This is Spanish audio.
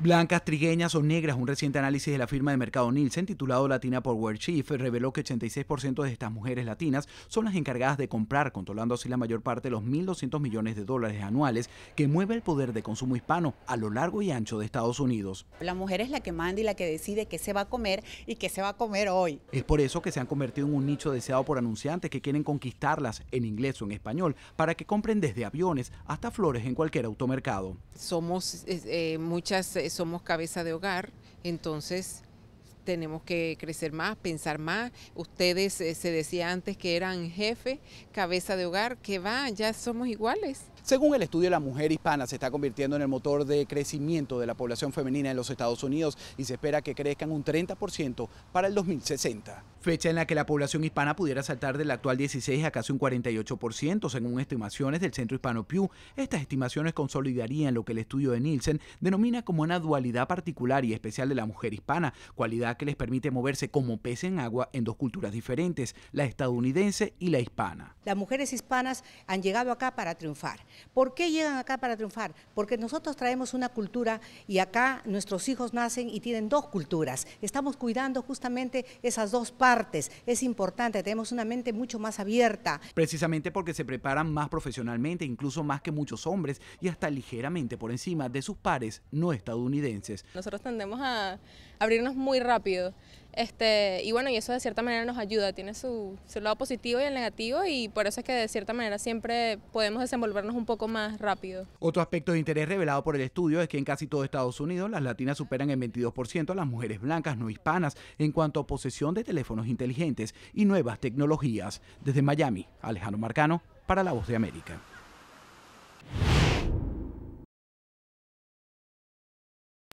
blancas, trigueñas o negras. Un reciente análisis de la firma de mercado Nielsen titulado Latina Power Chief reveló que 86% de estas mujeres latinas son las encargadas de comprar, controlando así la mayor parte de los 1.200 millones de dólares anuales que mueve el poder de consumo hispano a lo largo y ancho de Estados Unidos. La mujer es la que manda y la que decide qué se va a comer y qué se va a comer hoy. Es por eso que se han convertido en un nicho deseado por anunciantes que quieren conquistarlas en inglés o en español para que compren desde aviones hasta flores en cualquier automercado. Somos eh, muchas... Eh, somos cabeza de hogar, entonces tenemos que crecer más, pensar más. Ustedes eh, se decía antes que eran jefe, cabeza de hogar, que va, ya somos iguales. Según el estudio, la mujer hispana se está convirtiendo en el motor de crecimiento de la población femenina en los Estados Unidos y se espera que crezcan un 30% para el 2060. Fecha en la que la población hispana pudiera saltar del actual 16 a casi un 48%, según estimaciones del Centro Hispano Pew. Estas estimaciones consolidarían lo que el estudio de Nielsen denomina como una dualidad particular y especial de la mujer hispana, cualidad que les permite moverse como pez en agua en dos culturas diferentes, la estadounidense y la hispana. Las mujeres hispanas han llegado acá para triunfar ¿Por qué llegan acá para triunfar? Porque nosotros traemos una cultura y acá nuestros hijos nacen y tienen dos culturas. Estamos cuidando justamente esas dos partes. Es importante, tenemos una mente mucho más abierta. Precisamente porque se preparan más profesionalmente, incluso más que muchos hombres y hasta ligeramente por encima de sus pares no estadounidenses. Nosotros tendemos a abrirnos muy rápido. Este, y bueno, y eso de cierta manera nos ayuda, tiene su, su, lado positivo y el negativo y por eso es que de cierta manera siempre podemos desenvolvernos un poco más rápido. Otro aspecto de interés revelado por el estudio es que en casi todo Estados Unidos las latinas superan en 22% a las mujeres blancas no hispanas en cuanto a posesión de teléfonos inteligentes y nuevas tecnologías. Desde Miami, Alejandro Marcano, para La Voz de América.